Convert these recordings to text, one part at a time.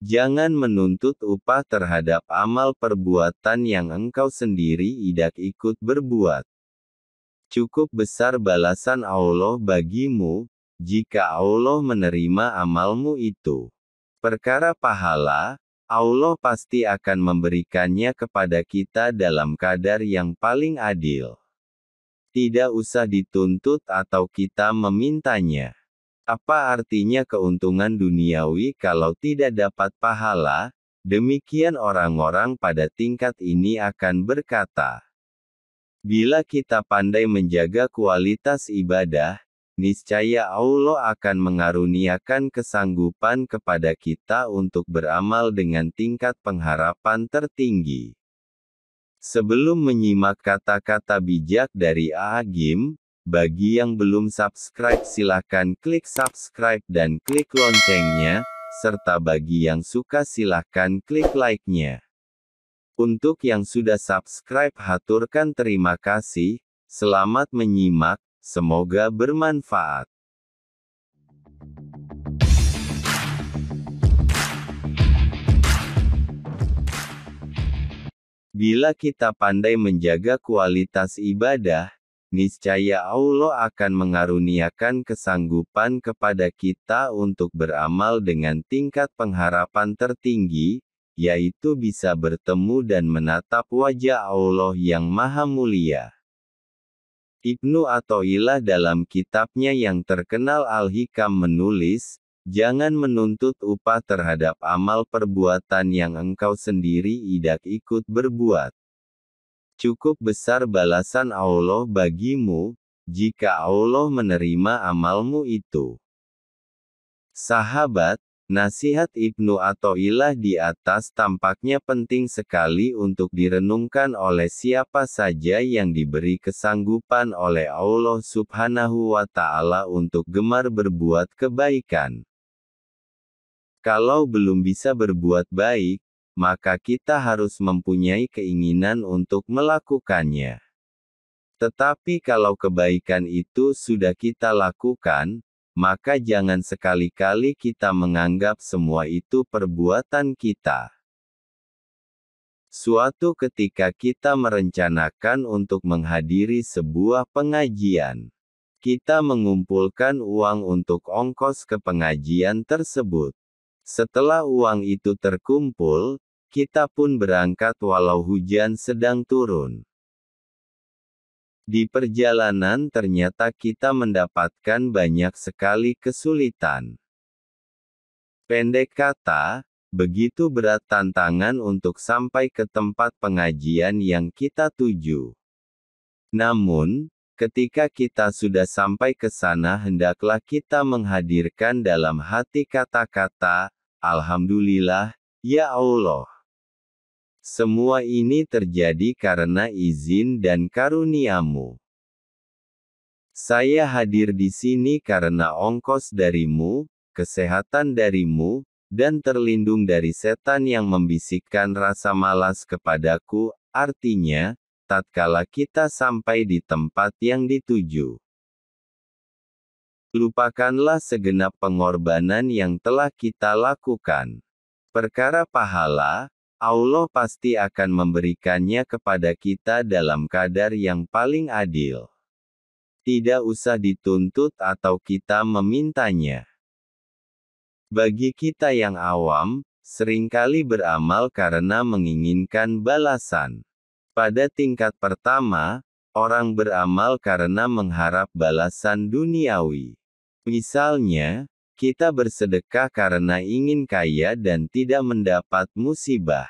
Jangan menuntut upah terhadap amal perbuatan yang engkau sendiri tidak ikut berbuat. Cukup besar balasan Allah bagimu, jika Allah menerima amalmu itu. Perkara pahala, Allah pasti akan memberikannya kepada kita dalam kadar yang paling adil. Tidak usah dituntut atau kita memintanya. Apa artinya keuntungan duniawi kalau tidak dapat pahala? Demikian orang-orang pada tingkat ini akan berkata, "Bila kita pandai menjaga kualitas ibadah, niscaya Allah akan mengaruniakan kesanggupan kepada kita untuk beramal dengan tingkat pengharapan tertinggi." Sebelum menyimak kata-kata bijak dari Agim, bagi yang belum subscribe silahkan klik subscribe dan klik loncengnya, serta bagi yang suka silahkan klik like-nya. Untuk yang sudah subscribe haturkan terima kasih, selamat menyimak, semoga bermanfaat. Bila kita pandai menjaga kualitas ibadah, niscaya Allah akan mengaruniakan kesanggupan kepada kita untuk beramal dengan tingkat pengharapan tertinggi, yaitu bisa bertemu dan menatap wajah Allah yang Maha Mulia. Ibnu atau ilah dalam kitabnya yang terkenal Al-Hikam menulis, Jangan menuntut upah terhadap amal perbuatan yang engkau sendiri tidak ikut berbuat. Cukup besar balasan Allah bagimu, jika Allah menerima amalmu itu. Sahabat, nasihat Ibnu ilah di atas tampaknya penting sekali untuk direnungkan oleh siapa saja yang diberi kesanggupan oleh Allah Subhanahu wa taala untuk gemar berbuat kebaikan. Kalau belum bisa berbuat baik, maka kita harus mempunyai keinginan untuk melakukannya. Tetapi kalau kebaikan itu sudah kita lakukan, maka jangan sekali-kali kita menganggap semua itu perbuatan kita. Suatu ketika kita merencanakan untuk menghadiri sebuah pengajian. Kita mengumpulkan uang untuk ongkos ke pengajian tersebut. Setelah uang itu terkumpul, kita pun berangkat walau hujan sedang turun. Di perjalanan ternyata kita mendapatkan banyak sekali kesulitan. Pendek kata, begitu berat tantangan untuk sampai ke tempat pengajian yang kita tuju. Namun, ketika kita sudah sampai ke sana hendaklah kita menghadirkan dalam hati kata-kata, Alhamdulillah, ya Allah. Semua ini terjadi karena izin dan karuniamu. Saya hadir di sini karena ongkos darimu, kesehatan darimu, dan terlindung dari setan yang membisikkan rasa malas kepadaku, artinya, tatkala kita sampai di tempat yang dituju. Lupakanlah segenap pengorbanan yang telah kita lakukan. Perkara pahala, Allah pasti akan memberikannya kepada kita dalam kadar yang paling adil. Tidak usah dituntut atau kita memintanya. Bagi kita yang awam, seringkali beramal karena menginginkan balasan. Pada tingkat pertama, orang beramal karena mengharap balasan duniawi. Misalnya, kita bersedekah karena ingin kaya dan tidak mendapat musibah.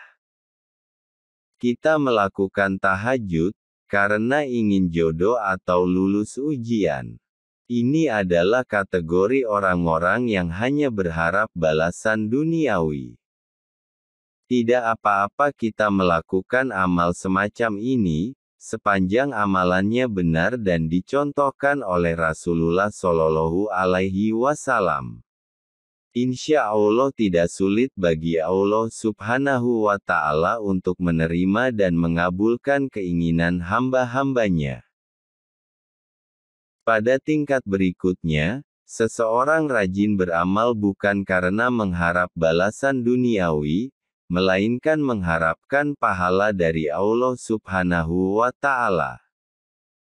Kita melakukan tahajud karena ingin jodoh atau lulus ujian. Ini adalah kategori orang-orang yang hanya berharap balasan duniawi. Tidak apa-apa kita melakukan amal semacam ini, sepanjang amalannya benar dan dicontohkan oleh Rasulullah Shallallahu Alaihi Wasallam. Insya Allah tidak sulit bagi Allah Subhanahu wa Ta'ala untuk menerima dan mengabulkan keinginan hamba-hambanya. Pada tingkat berikutnya, seseorang rajin beramal bukan karena mengharap balasan duniawi, melainkan mengharapkan pahala dari Allah Subhanahu wa Ta'ala.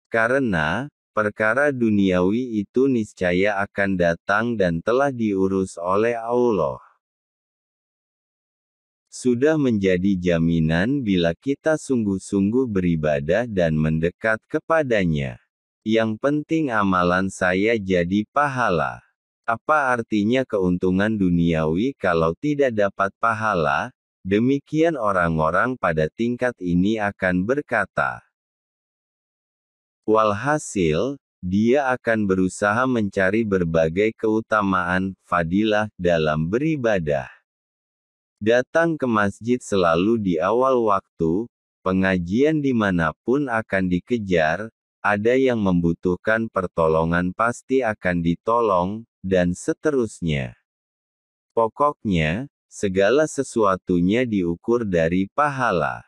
Karena perkara duniawi itu niscaya akan datang dan telah diurus oleh Allah. Sudah menjadi jaminan bila kita sungguh-sungguh beribadah dan mendekat kepadanya. Yang penting amalan saya jadi pahala. Apa artinya keuntungan duniawi kalau tidak dapat pahala? Demikian orang-orang pada tingkat ini akan berkata. Walhasil, dia akan berusaha mencari berbagai keutamaan, fadilah, dalam beribadah. Datang ke masjid selalu di awal waktu, pengajian dimanapun akan dikejar, ada yang membutuhkan pertolongan pasti akan ditolong, dan seterusnya. Pokoknya, segala sesuatunya diukur dari pahala.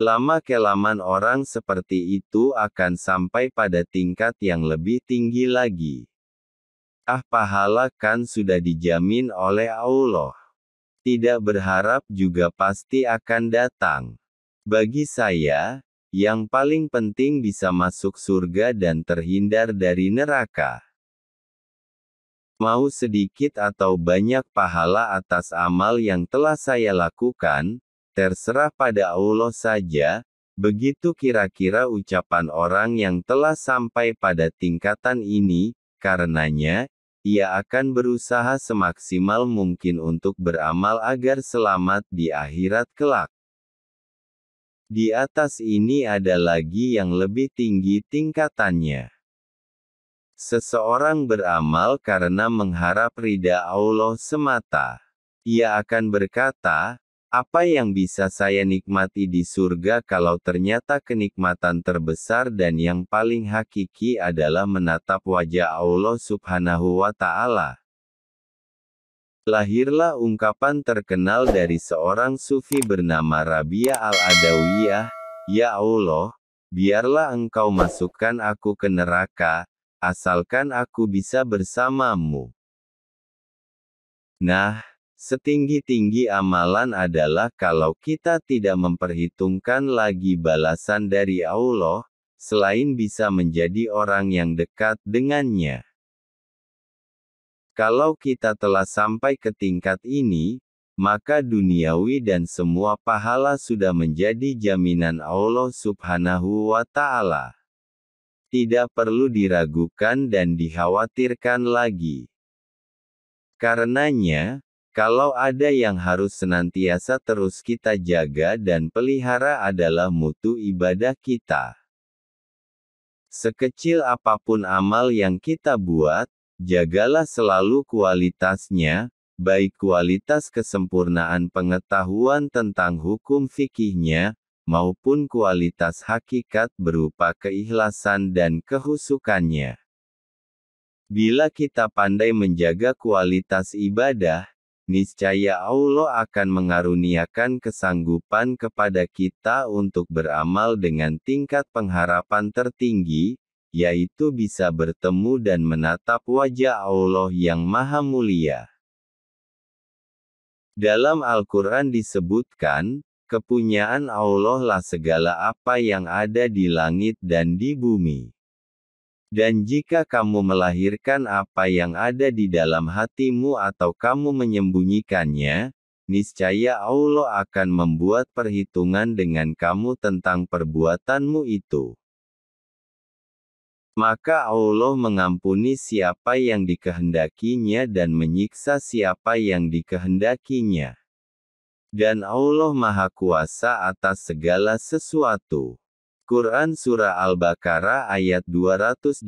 Lama kelaman orang seperti itu akan sampai pada tingkat yang lebih tinggi lagi. Ah pahala kan sudah dijamin oleh Allah. Tidak berharap juga pasti akan datang. Bagi saya, yang paling penting bisa masuk surga dan terhindar dari neraka. Mau sedikit atau banyak pahala atas amal yang telah saya lakukan, terserah pada Allah saja, begitu kira-kira ucapan orang yang telah sampai pada tingkatan ini, karenanya, ia akan berusaha semaksimal mungkin untuk beramal agar selamat di akhirat kelak. Di atas ini ada lagi yang lebih tinggi tingkatannya. Seseorang beramal karena mengharap ridha Allah semata. Ia akan berkata, apa yang bisa saya nikmati di surga kalau ternyata kenikmatan terbesar dan yang paling hakiki adalah menatap wajah Allah Subhanahu wa Ta'ala? Lahirlah ungkapan terkenal dari seorang sufi bernama Rabia Al-Adawiyah, "Ya Allah, biarlah Engkau masukkan aku ke neraka, asalkan aku bisa bersamamu. Nah, setinggi-tinggi amalan adalah kalau kita tidak memperhitungkan lagi balasan dari Allah, selain bisa menjadi orang yang dekat dengannya. Kalau kita telah sampai ke tingkat ini, maka duniawi dan semua pahala sudah menjadi jaminan Allah Subhanahu wa Ta'ala tidak perlu diragukan dan dikhawatirkan lagi. Karenanya, kalau ada yang harus senantiasa terus kita jaga dan pelihara adalah mutu ibadah kita. Sekecil apapun amal yang kita buat, jagalah selalu kualitasnya, baik kualitas kesempurnaan pengetahuan tentang hukum fikihnya, maupun kualitas hakikat berupa keikhlasan dan kehusukannya. Bila kita pandai menjaga kualitas ibadah, niscaya Allah akan mengaruniakan kesanggupan kepada kita untuk beramal dengan tingkat pengharapan tertinggi, yaitu bisa bertemu dan menatap wajah Allah yang Maha Mulia. Dalam Al-Quran disebutkan, Kepunyaan Allah lah segala apa yang ada di langit dan di bumi. Dan jika kamu melahirkan apa yang ada di dalam hatimu atau kamu menyembunyikannya, niscaya Allah akan membuat perhitungan dengan kamu tentang perbuatanmu itu. Maka Allah mengampuni siapa yang dikehendakinya dan menyiksa siapa yang dikehendakinya. Dan Allah Maha Kuasa atas segala sesuatu. Quran Surah Al-Baqarah ayat 284